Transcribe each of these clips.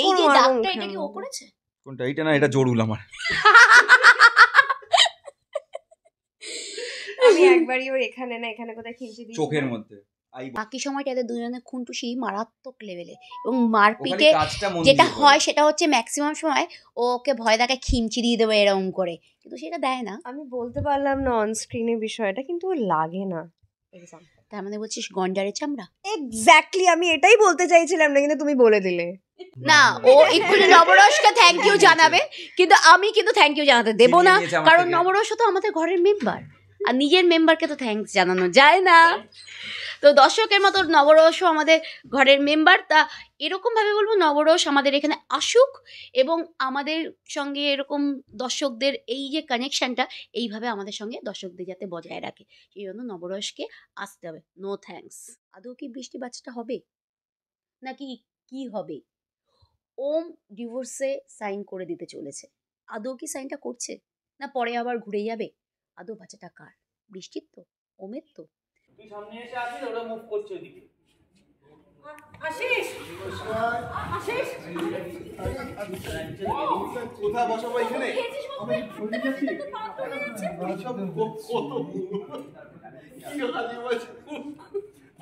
এই যে দাগটা এটা কি ও করেছে কোনটা এইটা না এটা জরুল আমার আমি একবারই ওর এখানে না এখানে কোথায় খিঞ্চি দিই চোখের মধ্যে বাকি সময়টা এদের দুজনে খুনটুসি মারাত্মক লেভেলে এবং মারপিটে যেটা হয় সেটা হচ্ছে ম্যাক্সিমাম সময় ওকে ভয় দেখে খিমচি দিয়ে দেবে এরকম করে কিন্তু সেটা দেয় না আমি বলতে পারলাম না অন স্ক্রিনে বিষয়টা কিন্তু লাগে না তার মানে বলছিস গন্ডারের চামড়া এক্স্যাক্টলি আমি এটাই বলতে চাইছিলাম না কিন্তু তুমি বলে দিলে না মানে ও এক্ষুনি নবরসকে থ্যাংক ইউ জানাবে কিন্তু আমি কিন্তু থ্যাংক ইউ জানাতে দেবো না কারণ নবরস তো আমাদের ঘরের মেম্বার আর নিজের মেম্বারকে তো থ্যাংকস জানানো যায় না তো দর্শকের মতো নবরসও আমাদের ঘরের মেম্বার তা এরকমভাবে বলবো নবরস আমাদের এখানে আসুক এবং আমাদের সঙ্গে এরকম দর্শকদের এই যে কানেকশানটা এইভাবে আমাদের সঙ্গে দর্শকদের যাতে বজায় রাখে এই জন্য নবরসকে আসতে হবে নো থ্যাংকস আদৌ কি বৃষ্টি বাচ্চাটা হবে নাকি কি হবে ওম ডিভোর্সে সাইন করে দিতে চলেছে আদৌ কি সাইনটা করছে না পরে আবার ঘুরে যাবে আদৌ বাচ্চাটা কার বৃষ্টির তো ওমের তো তুই সামনে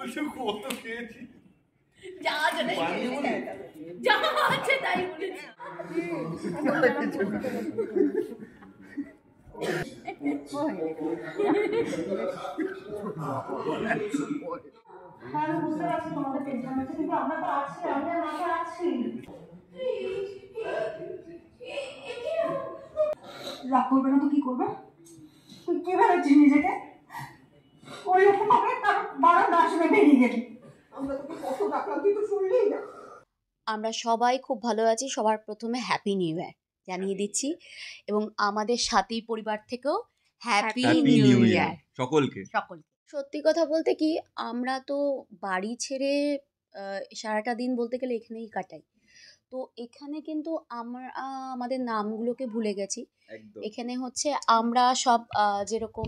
এসে ওরা করছে যা আছে তাই বলেছি হ্যাঁ বুঝতে পারছি আমরা তো আছি আমরা মাঠে না তো কি করবে তুই কি ভেবেছিস নিজেকে ওই রকম ভাবে তার বারো দশ বেরিয়ে গেলি আমরা কত ডাকলাম তুই তো শুনলি না আমরা সবাই খুব ভালো আছি সবার প্রথমে হ্যাপি নিউ ইয়ার জানিয়ে দিচ্ছি এবং আমাদের সাথী পরিবার থেকেও হ্যাপি নিউ ইয়ার সকলকে সকলকে সত্যি কথা বলতে কি আমরা তো বাড়ি ছেড়ে সারাটা দিন বলতে গেলে এখানেই কাটাই তো এখানে কিন্তু আমরা আমাদের নামগুলোকে ভুলে গেছি এখানে হচ্ছে আমরা সব যেরকম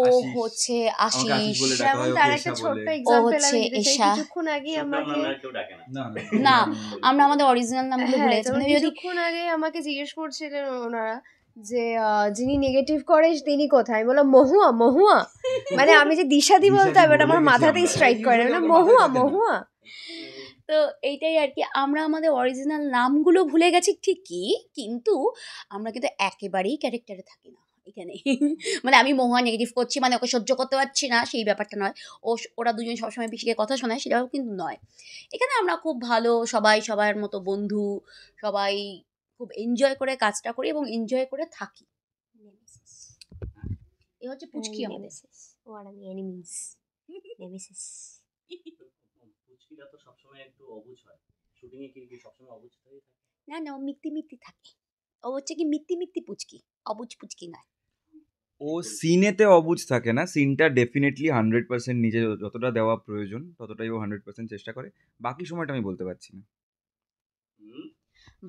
ও হচ্ছে আশিস যেমন তার একটা ছোট্ট এক্সাম্পল আমি দিতে কিছুক্ষণ আগে আমাকে না আমরা আমাদের অরিজিনাল নামগুলো হ্যাঁ, ভুলে কিছুক্ষণ আগে আমাকে জিজ্ঞেস করছিলেন ওনারা যে যিনি নেগেটিভ করে তিনি কোথায় বলো মহুয়া মহুয়া মানে আমি যে দিশাদি বলতে হবে আমার মাথাতেই স্ট্রাইক করে না মহুয়া মহুয়া তো এইটাই আর কি আমরা আমাদের অরিজিনাল নামগুলো ভুলে গেছি ঠিকই কিন্তু আমরা কিন্তু একেবারেই ক্যারেক্টারে থাকি না এখানে মানে আমি মহুয়া নেগেটিভ করছি মানে ওকে সহ্য করতে পারছি না সেই ব্যাপারটা নয় ও ওরা দুজন সবসময় পিসিকে কথা শোনায় সেটাও কিন্তু নয় এখানে আমরা খুব ভালো সবাই সবার মতো বন্ধু সবাই খুব এনজয় করে কাজটা করি এবং এনজয় করে থাকি এ হচ্ছে পুচকি আমাদের এনিমিস না না ও মিত্তি মিত্তি থাকে ও হচ্ছে কি মিত্তি মিত্তি পুচকি অবুজ পুচকি নয় ও সিনেতে অবুজ থাকে না সিনটা ডেফিনেটলি হান্ড্রেড পার্সেন্ট নিজে যতটা দেওয়া প্রয়োজন ততটাই ও হান্ড্রেড পার্সেন্ট চেষ্টা করে বাকি সময়টা আমি বলতে পারছি না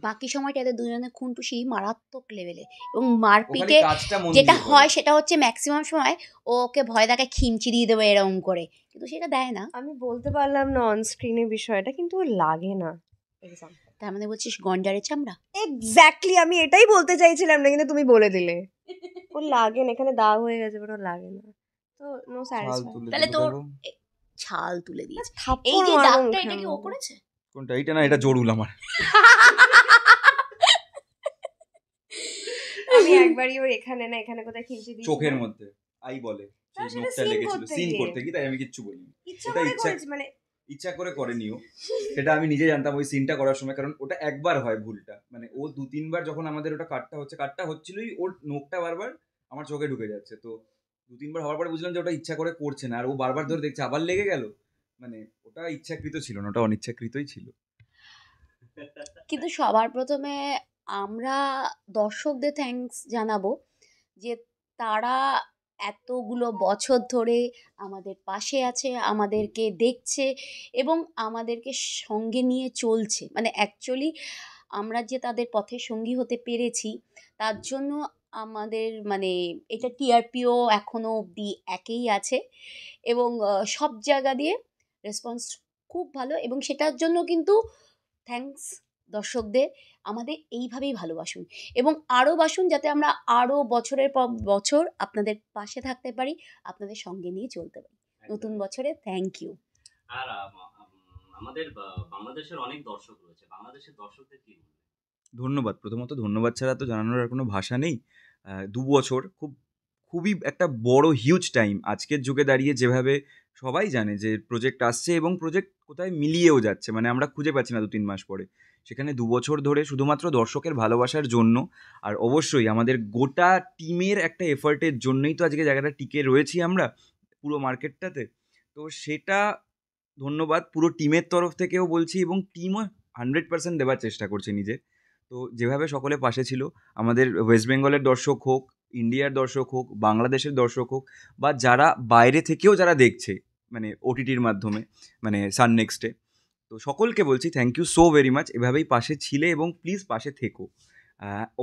বাকি সময়টা এদের দুজনের খুনটুসি মারাত্মক লেভেলে এবং মারপিটে যেটা হয় সেটা হচ্ছে ম্যাক্সিমাম সময় ওকে ভয় দেখে খিমচি দিয়ে দেবে এরকম করে কিন্তু সেটা দেয় না আমি বলতে পারলাম না অন বিষয়টা কিন্তু লাগে না এক্সাম্পল তার মানে বলছিস চামড়া এক্স্যাক্টলি আমি এটাই বলতে চাইছিলাম না কিন্তু তুমি বলে দিলে ওর লাগে না এখানে দাগ হয়ে গেছে লাগে না তো নো স্যাটিসফাই তাহলে তোর ছাল তুলে দিয়েছে এই যে দাগটা এটা কি ও করেছে কোনটা এটা না এটা জোরুল আমার আমি একবারই ওর এখানে না এখানে কোথায় খিলছি দিই চোখের মধ্যে আই বলে সেই নোকটা লেগেছিল সিন করতে কি তাই আমি কিচ্ছু বলিনি ইচ্ছা করে মানে ইচ্ছা করে করেনিও সেটা আমি নিজে জানতাম ওই সিনটা করার সময় কারণ ওটা একবার হয় ভুলটা মানে ও দু তিনবার যখন আমাদের ওটা কাটটা হচ্ছে কাটটা হচ্ছিলই ওর নোখটা বারবার আমার চোখে ঢুকে যাচ্ছে তো দু তিনবার হওয়ার পরে বুঝলাম যে ওটা ইচ্ছা করে করছে না আর ও বারবার ধরে দেখছে আবার লেগে গেল মানে ওটা ইচ্ছাকৃত ছিল না ওটা অনিচ্ছাকৃতই ছিল কিন্তু সবার প্রথমে আমরা দর্শকদের থ্যাঙ্কস জানাবো যে তারা এতগুলো বছর ধরে আমাদের পাশে আছে আমাদেরকে দেখছে এবং আমাদেরকে সঙ্গে নিয়ে চলছে মানে অ্যাকচুয়ালি আমরা যে তাদের পথে সঙ্গী হতে পেরেছি তার জন্য আমাদের মানে এটা টিআরপিও এখনও অবধি একই আছে এবং সব জায়গা দিয়ে রেসপন্স খুব ভালো এবং সেটার জন্য কিন্তু থ্যাঙ্কস দর্শকদের আমাদের এইভাবেই ভালোবাসুন এবং আরও বাসুন যাতে আমরা আরও বছরের পর বছর আপনাদের পাশে থাকতে পারি আপনাদের সঙ্গে নিয়ে চলতে পারি নতুন বছরে থ্যাংক ইউ আর আমাদের বাংলাদেশের অনেক দর্শক রয়েছে বাংলাদেশের দর্শকদের কি ধন্যবাদ প্রথমত ধন্যবাদ ছাড়া তো জানানোর আর কোনো ভাষা নেই দু বছর খুব খুবই একটা বড় হিউজ টাইম আজকের যুগে দাঁড়িয়ে যেভাবে সবাই জানে যে প্রজেক্ট আসছে এবং প্রজেক্ট কোথায় মিলিয়েও যাচ্ছে মানে আমরা খুঁজে পাচ্ছি না দু তিন মাস পরে সেখানে দু বছর ধরে শুধুমাত্র দর্শকের ভালোবাসার জন্য আর অবশ্যই আমাদের গোটা টিমের একটা এফার্টের জন্যই তো আজকে জায়গাটা টিকে রয়েছি আমরা পুরো মার্কেটটাতে তো সেটা ধন্যবাদ পুরো টিমের তরফ থেকেও বলছি এবং টিমও হান্ড্রেড পার্সেন্ট দেওয়ার চেষ্টা করছে নিজের তো যেভাবে সকলে পাশে ছিল আমাদের ওয়েস্ট বেঙ্গলের দর্শক হোক ইন্ডিয়ার দর্শক হোক বাংলাদেশের দর্শক হোক বা যারা বাইরে থেকেও যারা দেখছে মানে ওটিটির মাধ্যমে মানে সান নেক্সটে তো সকলকে বলছি thank you so very much এভাবেই পাশে ছিলে এবং প্লিজ পাশে থেকো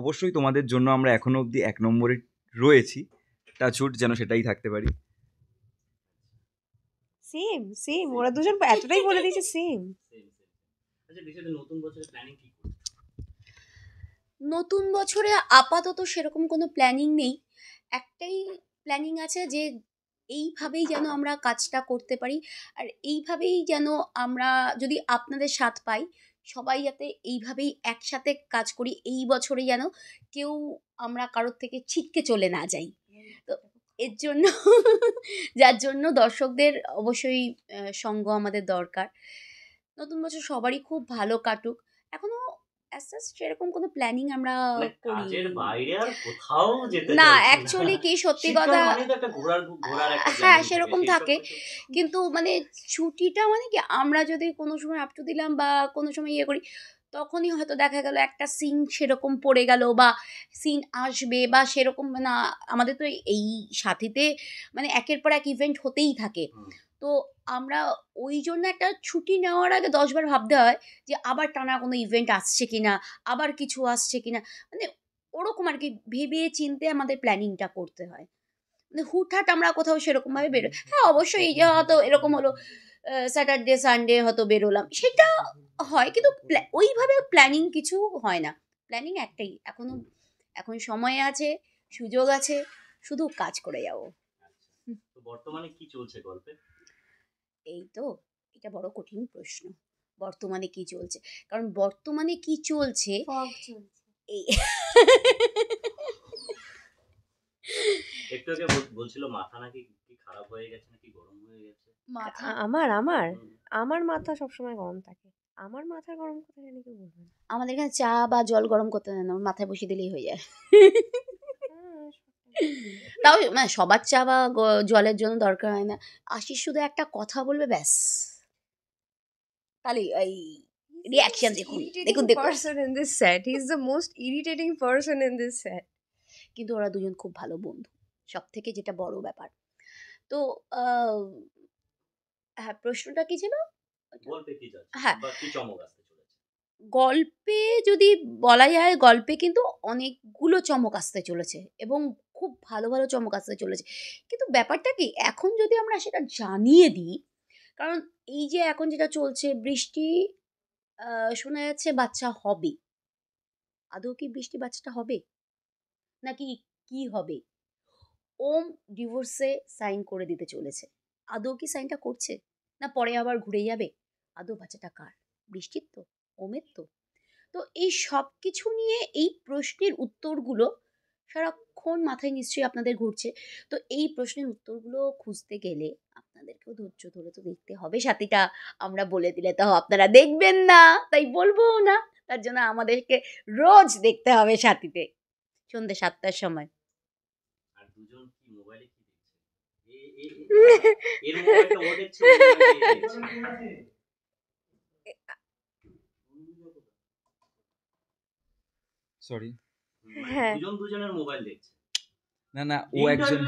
অবশ্যই তোমাদের জন্য আমরা এখনও অবধি এক নম্বরে রয়েছি টাচুট যেন সেটাই থাকতে পারি সেম সেম ওরা দুজন এতটাই বলে দিয়েছে সেম আচ্ছা, নতুন বছরে আপাতত সেরকম কোনো প্ল্যানিং নেই একটাই প্ল্যানিং আছে যে এইভাবেই যেন আমরা কাজটা করতে পারি আর এইভাবেই যেন আমরা যদি আপনাদের সাথ পাই সবাই যাতে এইভাবেই একসাথে কাজ করি এই বছরে যেন কেউ আমরা কারোর থেকে ছিটকে চলে না যাই তো এর জন্য যার জন্য দর্শকদের অবশ্যই সঙ্গ আমাদের দরকার নতুন বছর সবারই খুব ভালো কাটুক এখনও সেরকম কোনো প্ল্যানিং আমরা মানে করি না অ্যাকচুয়ালি কি সত্যি কথা মানে হ্যাঁ সেরকম থাকে কিন্তু মানে ছুটিটা মানে কি আমরা যদি কোনো সময় আপ টু দিলাম বা কোনো সময় ইয়ে করি তখনই হয়তো দেখা গেল একটা সিন সেরকম পড়ে গেল বা সিন আসবে বা সেরকম না আমাদের তো এই সাথীতে মানে একের পর এক ইভেন্ট হতেই থাকে তো আমরা ওই জন্য একটা ছুটি নেওয়ার আগে দশবার ভাবতে হয় যে আবার টানা কোনো ইভেন্ট আসছে কি না আবার কিছু আসছে কি না মানে ওরকম আর কি ভেবে চিনতে আমাদের প্ল্যানিংটা করতে হয় মানে হুটহাট আমরা কোথাও সেরকমভাবে বেরো হ্যাঁ অবশ্যই যে হয়তো এরকম হলো স্যাটারডে সানডে হয়তো বেরোলাম সেটা হয় কিন্তু ওইভাবে প্ল্যানিং কিছু হয় না প্ল্যানিং একটাই এখনও এখন সময় আছে সুযোগ আছে শুধু কাজ করে যাবো আচ্ছা। বর্তমানে কি চলছে গল্পে এই তো এটা বড় কঠিন প্রশ্ন বর্তমানে কি চলছে কারণ বর্তমানে কি চলছে এই একটু আগে বলছিল মাথা নাকি কি খারাপ হয়ে গেছে নাকি গরম হয়ে গেছে মাথা আমার আমার আমার মাথা সবসময় গরম থাকে আমার মাথা গরম করতে জানি কেউ বলবে আমাদের এখানে চা বা জল গরম করতে দেয় না মাথায় বসিয়ে দিলেই হয়ে যায় তাও মানে সবার চা বা জলের জন্য দরকার হয় না আশিস শুধু একটা কথা বলবে ব্যাস তাহলে এই রিয়াকশন দেখুন দেখুন person in this set is the most irritating person in this set কিন্তু ওরা দুজন খুব ভালো বন্ধু সব থেকে যেটা বড় ব্যাপার তো হ্যাঁ প্রশ্নটা কি ছিল হ্যাঁ গল্পে যদি বলা যায় গল্পে কিন্তু অনেকগুলো চমক আসতে চলেছে এবং খুব ভালো ভালো চমক আসতে চলেছে কিন্তু ব্যাপারটা কি এখন যদি আমরা সেটা জানিয়ে দিই কারণ এই যে এখন যেটা চলছে বৃষ্টি শোনা যাচ্ছে বাচ্চা হবে আদৌ কি বৃষ্টি বাচ্চাটা হবে নাকি কি হবে ওম ডিভোর্সে সাইন করে দিতে চলেছে আদৌ কি সাইনটা করছে না পরে আবার ঘুরে যাবে আদৌ বাচ্চাটা কার বৃষ্টির তো ওমের তো তো এই সব কিছু নিয়ে এই প্রশ্নের উত্তরগুলো সারা তখন মাথায় নিশ্চয়ই আপনাদের ঘুরছে তো এই প্রশ্নের উত্তরগুলো খুঁজতে গেলে আপনাদেরকেও ধৈর্য ধরে তো দেখতে হবে সাথীটা আমরা বলে দিলে তো আপনারা দেখবেন না তাই বলবো না তার জন্য আমাদেরকে রোজ দেখতে হবে সাথীতে সন্ধ্যে সাতটার সময় সরি হ্যাঁ দুজন দুজনের মোবাইল দেখছে না না ও একজন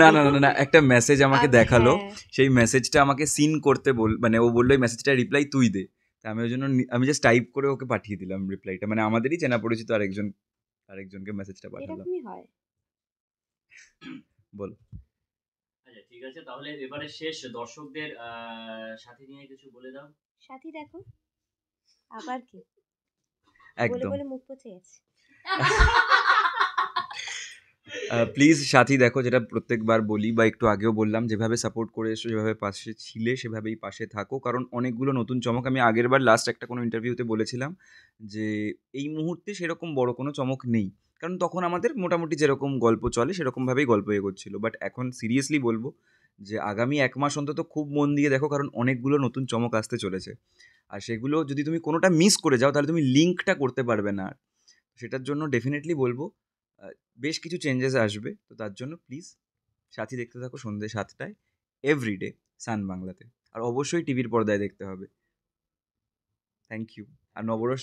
না না না না একটা মেসেজ আমাকে আচ্ছা, দেখালো হ্যাঁ। সেই মেসেজটা আমাকে সিন করতে বল মানে ও বললো এই মেসেজটা রিপ্লাই তুই দে আমি ওই জন্য আমি জাস্ট টাইপ করে ওকে পাঠিয়ে দিলাম রিপ্লাইটা মানে আমাদেরই চেনা পরিচিত আরেকজন আরেকজনকে মেসেজটা পাঠালাম হয় বলো আচ্ছা ঠিক আছে তাহলে এবারে শেষ দর্শকদের সাথে নিয়ে কিছু বলে দাও সাথী দেখো আবার কি একদম বলে মুখ পচে গেছে প্লিজ সাথী দেখো যেটা প্রত্যেকবার বলি বা একটু আগেও বললাম যেভাবে সাপোর্ট করে এসো যেভাবে পাশে ছিলে সেভাবেই পাশে থাকো কারণ অনেকগুলো নতুন চমক আমি আগেরবার লাস্ট একটা কোনো ইন্টারভিউতে বলেছিলাম যে এই মুহূর্তে সেরকম বড় কোনো চমক নেই কারণ তখন আমাদের মোটামুটি যেরকম গল্প চলে সেরকমভাবেই গল্প এগোচ্ছিল বাট এখন সিরিয়াসলি বলবো যে আগামী এক মাস অন্তত খুব মন দিয়ে দেখো কারণ অনেকগুলো নতুন চমক আসতে চলেছে আর সেগুলো যদি তুমি কোনোটা মিস করে যাও তাহলে তুমি লিঙ্কটা করতে পারবে না সেটার জন্য ডেফিনেটলি বলবো বেশ কিছু চেঞ্জেস আসবে তো তার জন্য প্লিজ সাথী দেখতে থাকো সন্ধে সাতটায় এভরিডে সান বাংলাতে আর অবশ্যই টিভির পর্দায় দেখতে হবে থ্যাংক ইউ আর নবরস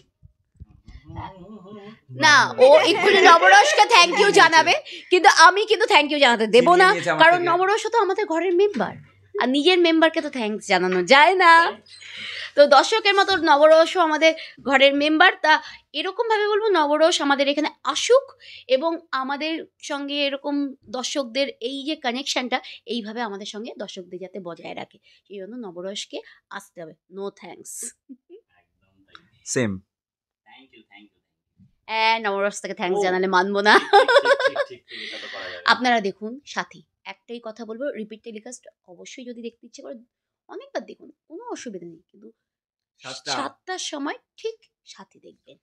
না ও একটু নবরসকে থ্যাংক ইউ জানাবে কিন্তু আমি কিন্তু থ্যাংক ইউ জানাতে দেবো না কারণ নবরস তো আমাদের ঘরের মেম্বার আর নিজের মেম্বারকে তো থ্যাংকস জানানো যায় না তো দর্শকের মতো নবরসও আমাদের ঘরের মেম্বার তা এরকমভাবে বলবো নবরস আমাদের এখানে আসুক এবং আমাদের সঙ্গে এরকম দর্শকদের এই যে কানেকশানটা এইভাবে আমাদের সঙ্গে দর্শকদের যাতে বজায় রাখে এই জন্য নবরসকে আসতে হবে no thanks same thank you thanks জানালে মানবো না আপনারা দেখুন সাথী একটাই কথা বলবো রিপিট টেলিকাস্ট অবশ্যই যদি দেখতে ইচ্ছে করে অনেকবার দেখুন কোনো অসুবিধা নেই কিন্তু সাতটার সময় ঠিক সাথী দেখবেন